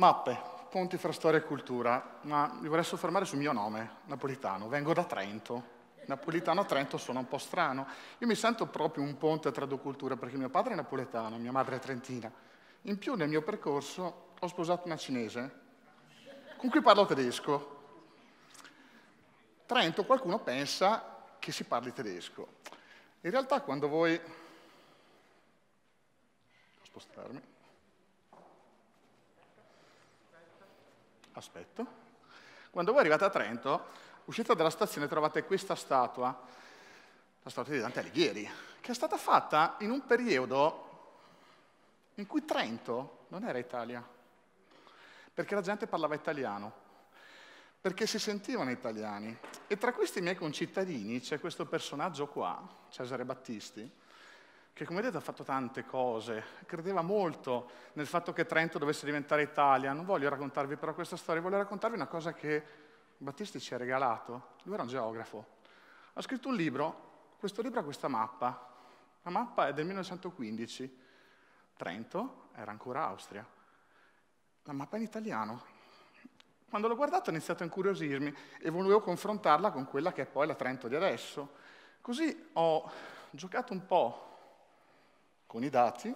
Mappe, ponti fra storia e cultura, ma mi vorrei soffermare sul mio nome, napolitano. Vengo da Trento. Napolitano a Trento suona un po' strano. Io mi sento proprio un ponte tra due culture perché mio padre è napoletano, mia madre è trentina. In più nel mio percorso ho sposato una cinese con cui parlo tedesco. Trento qualcuno pensa che si parli tedesco. In realtà quando voi... Devo spostarmi. aspetto. Quando voi arrivate a Trento, uscita dalla stazione trovate questa statua, la statua di Dante Alighieri, che è stata fatta in un periodo in cui Trento non era Italia, perché la gente parlava italiano, perché si sentivano italiani. E tra questi miei concittadini c'è questo personaggio qua, Cesare Battisti, che come vedete ha fatto tante cose, credeva molto nel fatto che Trento dovesse diventare Italia. Non voglio raccontarvi però questa storia, voglio raccontarvi una cosa che Battisti ci ha regalato. Lui era un geografo. Ha scritto un libro, questo libro ha questa mappa. La mappa è del 1915. Trento era ancora Austria. La mappa è in italiano. Quando l'ho guardata ho iniziato a incuriosirmi e volevo confrontarla con quella che è poi la Trento di adesso. Così ho giocato un po' con i dati,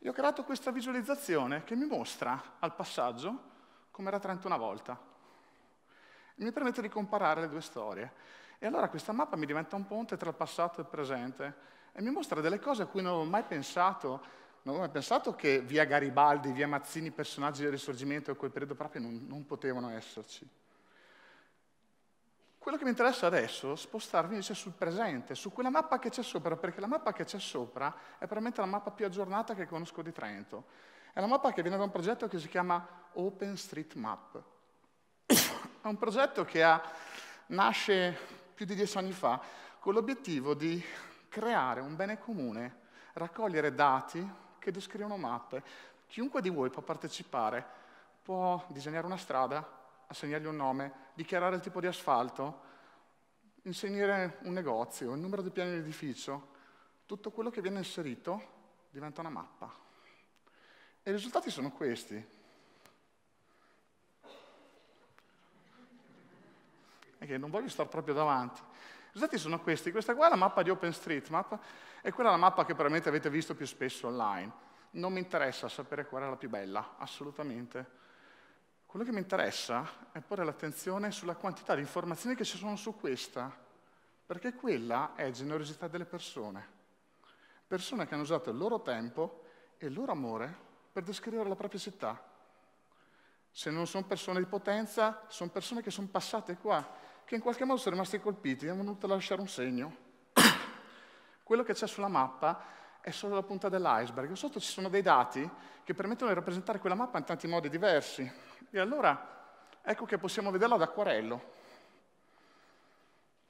e ho creato questa visualizzazione che mi mostra al passaggio come era Trento una volta. Mi permette di comparare le due storie. E allora questa mappa mi diventa un ponte tra il passato e il presente e mi mostra delle cose a cui non avevo mai pensato. Non avevo mai pensato che via Garibaldi, via Mazzini, personaggi del Risorgimento in quel periodo proprio non, non potevano esserci. Quello che mi interessa adesso è spostarmi invece cioè, sul presente, su quella mappa che c'è sopra, perché la mappa che c'è sopra è probabilmente la mappa più aggiornata che conosco di Trento. È la mappa che viene da un progetto che si chiama OpenStreetMap. è un progetto che ha, nasce più di dieci anni fa con l'obiettivo di creare un bene comune, raccogliere dati che descrivono mappe. Chiunque di voi può partecipare, può disegnare una strada, assegnargli un nome, dichiarare il tipo di asfalto, insegnare un negozio, il numero di piani dell'edificio, tutto quello che viene inserito diventa una mappa. E i risultati sono questi. E non voglio stare proprio davanti. I risultati sono questi. Questa qua è la mappa di OpenStreetMap e quella è la mappa che probabilmente avete visto più spesso online. Non mi interessa sapere qual è la più bella, assolutamente quello che mi interessa è porre l'attenzione sulla quantità di informazioni che ci sono su questa, perché quella è generosità delle persone. Persone che hanno usato il loro tempo e il loro amore per descrivere la propria città. Se non sono persone di potenza, sono persone che sono passate qua, che in qualche modo sono rimaste colpite e hanno voluto lasciare un segno. Quello che c'è sulla mappa è solo la punta dell'iceberg. Sotto ci sono dei dati che permettono di rappresentare quella mappa in tanti modi diversi. E allora ecco che possiamo vederla ad acquarello.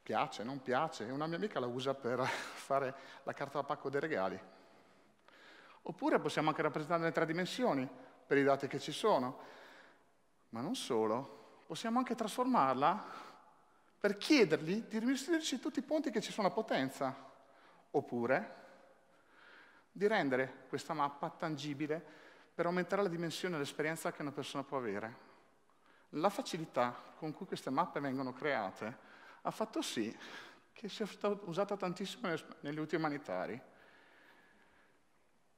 Piace, non piace, una mia amica la usa per fare la carta da pacco dei regali. Oppure possiamo anche rappresentarla in tre dimensioni, per i dati che ci sono. Ma non solo, possiamo anche trasformarla per chiedergli di ricostruirci tutti i ponti che ci sono a potenza. Oppure di rendere questa mappa tangibile per aumentare la dimensione e l'esperienza che una persona può avere. La facilità con cui queste mappe vengono create ha fatto sì che sia stata usata tantissimo negli ultimi umanitari.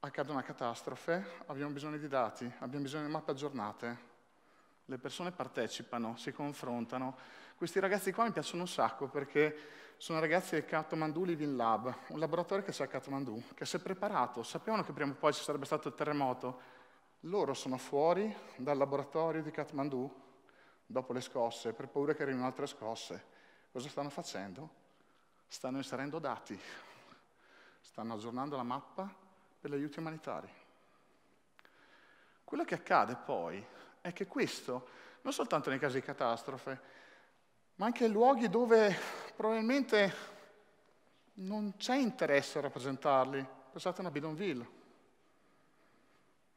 Accade una catastrofe, abbiamo bisogno di dati, abbiamo bisogno di mappe aggiornate. Le persone partecipano, si confrontano, questi ragazzi qua mi piacciono un sacco perché sono ragazzi del Kathmandu Living Lab, un laboratorio che c'è a Kathmandu, che si è preparato, sapevano che prima o poi ci sarebbe stato il terremoto, loro sono fuori dal laboratorio di Kathmandu dopo le scosse, per paura che arrivino altre scosse. Cosa stanno facendo? Stanno inserendo dati, stanno aggiornando la mappa per gli aiuti umanitari. Quello che accade poi è che questo, non soltanto nei casi di catastrofe, ma anche luoghi dove probabilmente non c'è interesse a rappresentarli. Pensate a una Bidonville.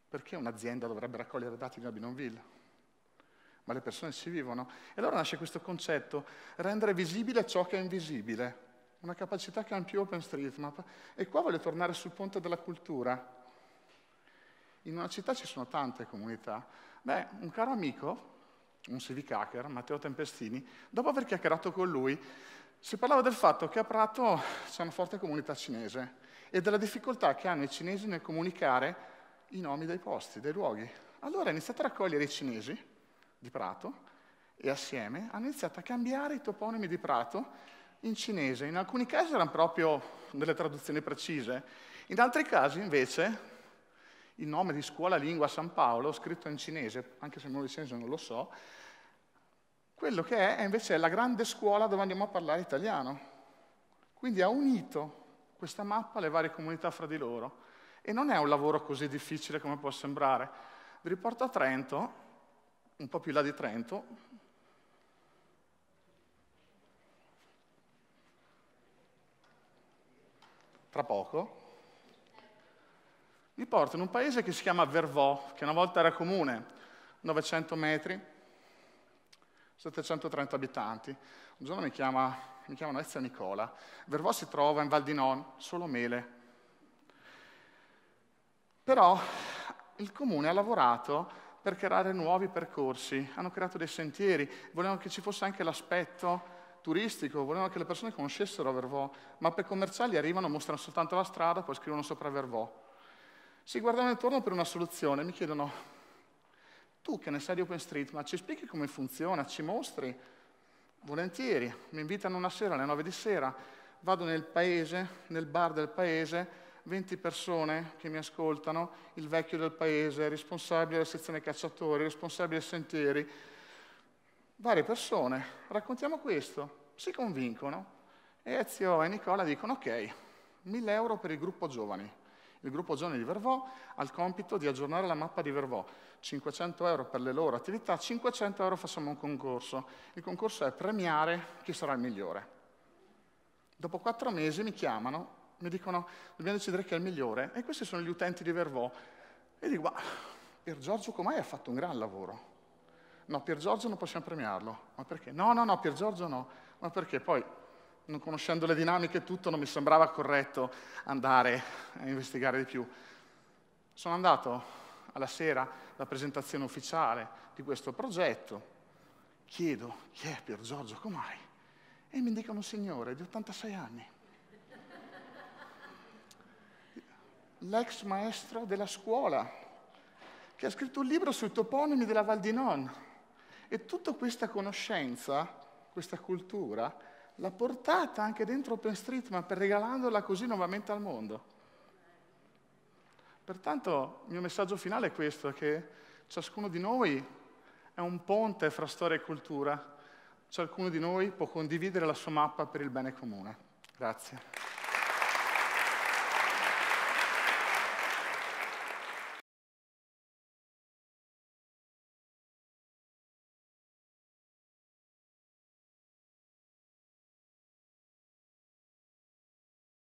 Perché un'azienda dovrebbe raccogliere dati di una Bidonville? Ma le persone si vivono. E allora nasce questo concetto, rendere visibile ciò che è invisibile. Una capacità che ha in più OpenStreetMap. E qua voglio tornare sul ponte della cultura. In una città ci sono tante comunità. Beh, un caro amico un civic hacker, Matteo Tempestini, dopo aver chiacchierato con lui, si parlava del fatto che a Prato c'è una forte comunità cinese e della difficoltà che hanno i cinesi nel comunicare i nomi dei posti, dei luoghi. Allora ha iniziato a raccogliere i cinesi di Prato e assieme hanno iniziato a cambiare i toponimi di Prato in cinese. In alcuni casi erano proprio delle traduzioni precise, in altri casi invece il nome di scuola lingua San Paolo, scritto in cinese, anche se non il senso non lo so, quello che è, è invece la grande scuola dove andiamo a parlare italiano. Quindi ha unito questa mappa alle varie comunità fra di loro. E non è un lavoro così difficile come può sembrare. Vi riporto a Trento, un po' più là di Trento. Tra poco mi porta in un paese che si chiama Vervò, che una volta era comune, 900 metri, 730 abitanti. Un giorno mi, chiama, mi chiamano Ezio Nicola. Vervò si trova in Val di Non, solo mele. Però il comune ha lavorato per creare nuovi percorsi, hanno creato dei sentieri, volevano che ci fosse anche l'aspetto turistico, volevano che le persone conoscessero Vervò, mappe commerciali arrivano, mostrano soltanto la strada, poi scrivono sopra Vervò si guardano intorno per una soluzione, mi chiedono, tu che ne sai di OpenStreetMap, ci spieghi come funziona, ci mostri? Volentieri, mi invitano una sera alle 9 di sera, vado nel paese, nel bar del paese, 20 persone che mi ascoltano, il vecchio del paese, il responsabile della sezione cacciatori, il responsabile dei sentieri, varie persone, raccontiamo questo, si convincono e Ezio e Nicola dicono ok, 1000 euro per il gruppo giovani, il gruppo Giovani di Vervò ha il compito di aggiornare la mappa di Vervò. 500 euro per le loro attività, 500 euro facciamo un concorso. Il concorso è premiare chi sarà il migliore. Dopo quattro mesi mi chiamano, mi dicono dobbiamo decidere chi è il migliore e questi sono gli utenti di Vervò. E dico, ma Pier Giorgio Comai ha fatto un gran lavoro. No, Pier Giorgio non possiamo premiarlo. Ma perché? No, no, no, Pier Giorgio no. Ma perché? Poi non conoscendo le dinamiche e tutto, non mi sembrava corretto andare a investigare di più. Sono andato alla sera alla presentazione ufficiale di questo progetto, chiedo chi è Pier Giorgio Comai e mi indicano un signore di 86 anni, l'ex maestro della scuola, che ha scritto un libro sui toponimi della Val di Non. E tutta questa conoscenza, questa cultura, l'ha portata anche dentro OpenStreetMap regalandola così nuovamente al mondo. Pertanto il mio messaggio finale è questo, che ciascuno di noi è un ponte fra storia e cultura, ciascuno di noi può condividere la sua mappa per il bene comune. Grazie.